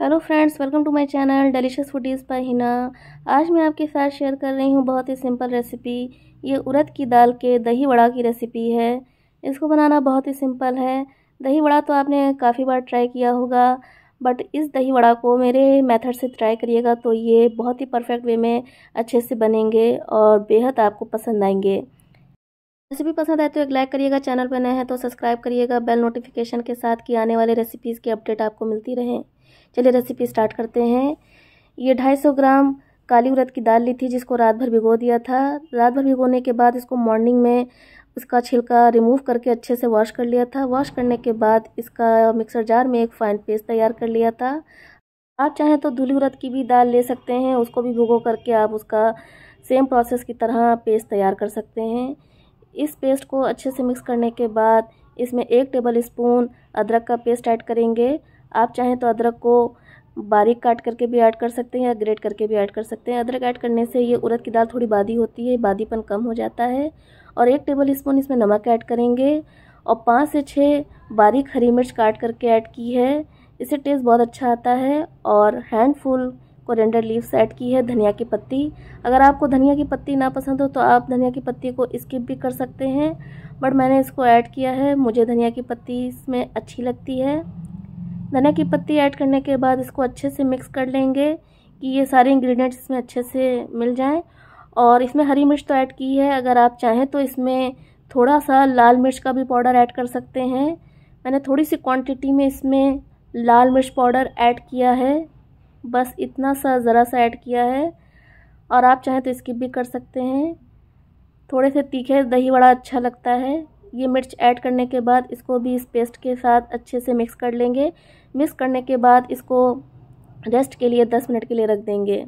hello friends welcome to my channel delicious foodies पर हिना आज मैं आपके साथ शेयर कर रही हूँ बहुत ही सिंपल रेसिपी ये उड़द की दाल के दही वड़ा की रेसिपी है इसको बनाना बहुत ही सिंपल है दही वड़ा तो आपने काफ़ी बार ट्राई किया होगा बट इस दही वड़ा को मेरे मेथड से ट्राई करिएगा तो ये बहुत ही परफेक्ट वे में अच्छे से बनेंगे और बेहद आपको पसंद आएंगे रेसिपी पसंद आए तो एक लाइक करिएगा चैनल पर नए हैं तो सब्सक्राइब करिएगा बेल नोटिफिकेशन के साथ कि आने वाले रेसिपीज़ की अपडेट आपको मिलती रहें चलिए रेसिपी स्टार्ट करते हैं ये ढाई सौ ग्राम काली उड़द की दाल ली थी जिसको रात भर भिगो दिया था रात भर भिगोने के बाद इसको मॉर्निंग में उसका छिलका रिमूव करके अच्छे से वॉश कर लिया था वॉश करने के बाद इसका मिक्सर जार में एक फाइन पेस्ट तैयार कर लिया था आप चाहें तो धुली उड़द की भी दाल ले सकते हैं उसको भी भिगो करके आप उसका सेम प्रोसेस की तरह पेस्ट तैयार कर सकते हैं इस पेस्ट को अच्छे से मिक्स करने के बाद इसमें एक टेबल स्पून अदरक का पेस्ट ऐड करेंगे आप चाहें तो अदरक को बारीक काट करके भी ऐड कर सकते हैं या ग्रेट करके भी ऐड कर सकते हैं अदरक ऐड करने से ये उड़द की दाल थोड़ी बादी होती है बादीपन कम हो जाता है और एक टेबल स्पून इसमें नमक ऐड करेंगे और पाँच से छः बारीक हरी मिर्च काट करके ऐड की है इससे टेस्ट बहुत अच्छा आता है और हैंडफुल कोरेंडर लीव्स ऐड की है धनिया की पत्ती अगर आपको धनिया की पत्ती ना पसंद हो तो आप धनिया की पत्ती को स्किप भी कर सकते हैं बट मैंने इसको ऐड किया है मुझे धनिया की पत्ती इसमें अच्छी लगती है धनिया की पत्ती ऐड करने के बाद इसको अच्छे से मिक्स कर लेंगे कि ये सारे इंग्रेडिएंट्स इसमें अच्छे से मिल जाएं और इसमें हरी मिर्च तो ऐड की है अगर आप चाहें तो इसमें थोड़ा सा लाल मिर्च का भी पाउडर ऐड कर सकते हैं मैंने थोड़ी सी क्वांटिटी में इसमें लाल मिर्च पाउडर ऐड किया है बस इतना सा ज़रा सा ऐड किया है और आप चाहें तो स्किप भी कर सकते हैं थोड़े से तीखे दही बड़ा अच्छा लगता है ये मिर्च ऐड करने के बाद इसको भी इस पेस्ट के साथ अच्छे से मिक्स कर लेंगे मिक्स करने के बाद इसको रेस्ट के लिए दस मिनट के लिए रख देंगे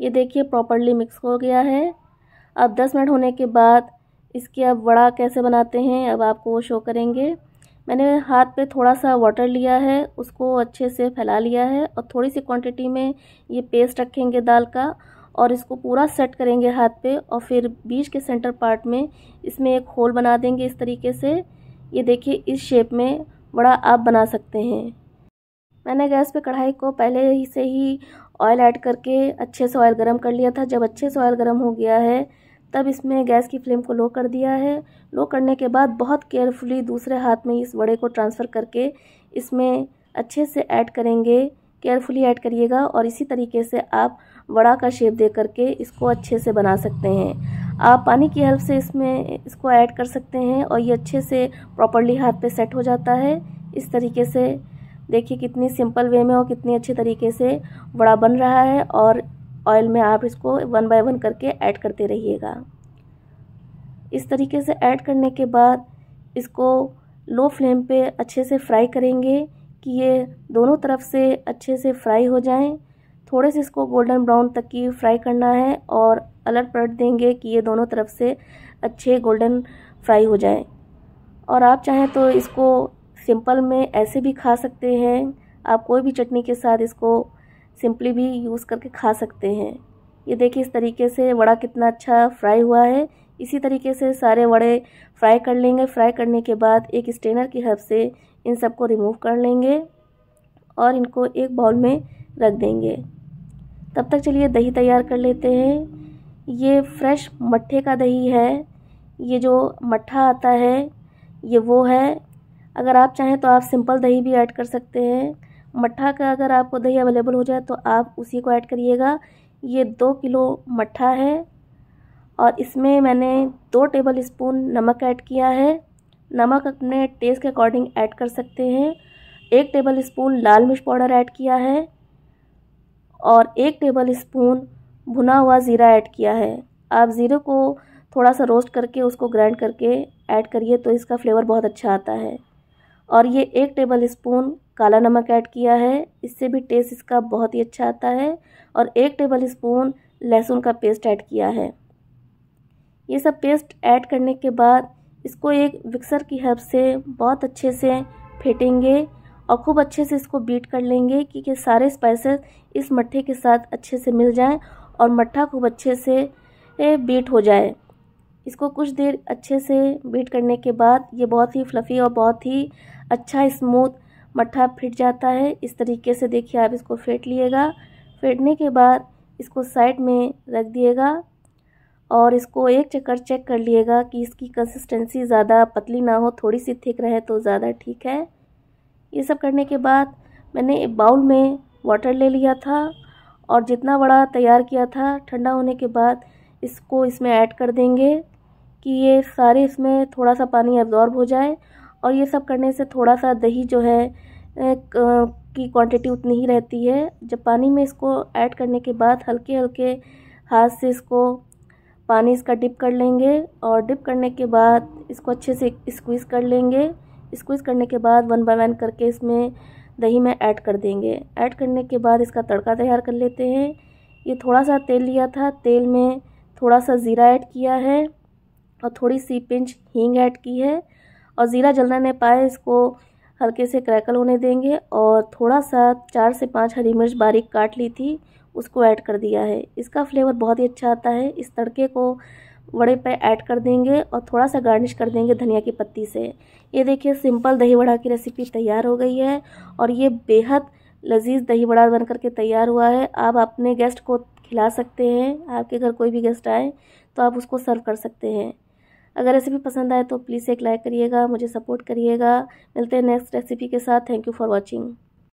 ये देखिए प्रॉपरली मिक्स हो गया है अब दस मिनट होने के बाद इसके अब वड़ा कैसे बनाते हैं अब आपको वो शो करेंगे मैंने हाथ पे थोड़ा सा वाटर लिया है उसको अच्छे से फैला लिया है और थोड़ी सी क्वांटिटी में ये पेस्ट रखेंगे दाल का और इसको पूरा सेट करेंगे हाथ पे और फिर बीच के सेंटर पार्ट में इसमें एक होल बना देंगे इस तरीके से ये देखिए इस शेप में बड़ा आप बना सकते हैं मैंने गैस पे कढ़ाई को पहले ही से ही ऑयल ऐड करके अच्छे से ऑयल गर्म कर लिया था जब अच्छे से ऑयल गर्म हो गया है तब इसमें गैस की फ्लेम को लो कर दिया है लो करने के बाद बहुत केयरफुली दूसरे हाथ में इस वड़े को ट्रांसफ़र करके इसमें अच्छे से ऐड करेंगे केयरफुली ऐड करिएगा और इसी तरीके से आप वड़ा का शेप दे करके इसको अच्छे से बना सकते हैं आप पानी की हेल्प से इसमें इसको ऐड कर सकते हैं और ये अच्छे से प्रॉपरली हाथ पे सेट हो जाता है इस तरीके से देखिए कितनी सिंपल वे में और कितनी अच्छे तरीके से वड़ा बन रहा है और ऑयल में आप इसको वन बाय वन करके ऐड करते रहिएगा इस तरीके से ऐड करने के बाद इसको लो फ्लेम पे अच्छे से फ्राई करेंगे कि ये दोनों तरफ से अच्छे से फ्राई हो जाएं थोड़े से इसको गोल्डन ब्राउन तक की फ्राई करना है और अलट पलट देंगे कि ये दोनों तरफ से अच्छे गोल्डन फ्राई हो जाए और आप चाहें तो इसको सिंपल में ऐसे भी खा सकते हैं आप कोई भी चटनी के साथ इसको सिंपली भी यूज़ करके खा सकते हैं ये देखिए इस तरीके से वड़ा कितना अच्छा फ्राई हुआ है इसी तरीके से सारे वड़े फ्राई कर लेंगे फ्राई करने के बाद एक स्टेनर की हेल्प से इन सबको रिमूव कर लेंगे और इनको एक बाउल में रख देंगे तब तक चलिए दही तैयार कर लेते हैं ये फ्रेश मट्ठे का दही है ये जो मट्ठा आता है ये वो है अगर आप चाहें तो आप सिंपल दही भी ऐड कर सकते हैं मट्ठा का अगर आपको दही अवेलेबल हो जाए तो आप उसी को ऐड करिएगा ये दो किलो मट्ठा है और इसमें मैंने दो टेबल स्पून नमक ऐड किया है नमक अपने टेस्ट के अकॉर्डिंग ऐड कर सकते हैं एक टेबल स्पून लाल मिर्च पाउडर ऐड किया है और एक टेबल स्पून भुना हुआ ज़ीरा ऐड किया है आप ज़ीरे को थोड़ा सा रोस्ट करके उसको ग्राइंड करके ऐड करिए तो इसका फ्लेवर बहुत अच्छा आता है और ये एक टेबल स्पून काला नमक ऐड किया है इससे भी टेस्ट इसका बहुत ही अच्छा आता है और एक टेबल स्पून लहसुन का पेस्ट ऐड किया है ये सब पेस्ट ऐड करने के बाद इसको एक मिक्सर की हेल्प से बहुत अच्छे से फेंटेंगे और खूब अच्छे से इसको बीट कर लेंगे कि, कि सारे स्पाइसेस इस मट्ठे के साथ अच्छे से मिल जाएं और मट्ठा खूब अच्छे से बीट हो जाए इसको कुछ देर अच्छे से बीट करने के बाद ये बहुत ही फ्लफ़ी और बहुत ही अच्छा स्मूथ मट्ठा फिट जाता है इस तरीके से देखिए आप इसको फेंट लिएगा फेंटने के बाद इसको साइड में रख दिएगा और इसको एक चक्कर चेक कर लिएगा कि इसकी कंसिस्टेंसी ज़्यादा पतली ना हो थोड़ी सी थिक रहे तो ज़्यादा ठीक है ये सब करने के बाद मैंने एक बाउल में वाटर ले लिया था और जितना बड़ा तैयार किया था ठंडा होने के बाद इसको इसमें ऐड कर देंगे कि ये सारे इसमें थोड़ा सा पानी एब्ज़ॉर्ब हो जाए और ये सब करने से थोड़ा सा दही जो है की क्वांटिटी उतनी ही रहती है जब पानी में इसको ऐड करने के बाद हल्के हल्के हाथ से इसको पानी इसका डिप कर लेंगे और डिप करने के बाद इसको अच्छे से स्क्वीज़ कर लेंगे स्क्वीज़ करने के बाद वन बाय वन करके इसमें दही में ऐड कर देंगे ऐड करने के बाद इसका तड़का तैयार कर लेते हैं ये थोड़ा सा तेल लिया था तेल में थोड़ा सा ज़ीरा ऐड किया है और थोड़ी सी पिंच हींग ऐड की है और ज़ीरा जलना नहीं पाए इसको हल्के से क्रैकल होने देंगे और थोड़ा सा चार से पाँच हरी मिर्च बारीक काट ली थी उसको ऐड कर दिया है इसका फ्लेवर बहुत ही अच्छा आता है इस तड़के को वड़े पे ऐड कर देंगे और थोड़ा सा गार्निश कर देंगे धनिया की पत्ती से ये देखिए सिंपल दही वड़ा की रेसिपी तैयार हो गई है और ये बेहद लजीज दही बड़ा बन करके तैयार हुआ है आप अपने गेस्ट को खिला सकते हैं आपके घर कोई भी गेस्ट आए तो आप उसको सर्व कर सकते हैं अगर रेसिपी पसंद आए तो प्लीज़ एक लाइक करिएगा मुझे सपोर्ट करिएगा मिलते हैं नेक्स्ट रेसिपी के साथ थैंक यू फॉर वॉचिंग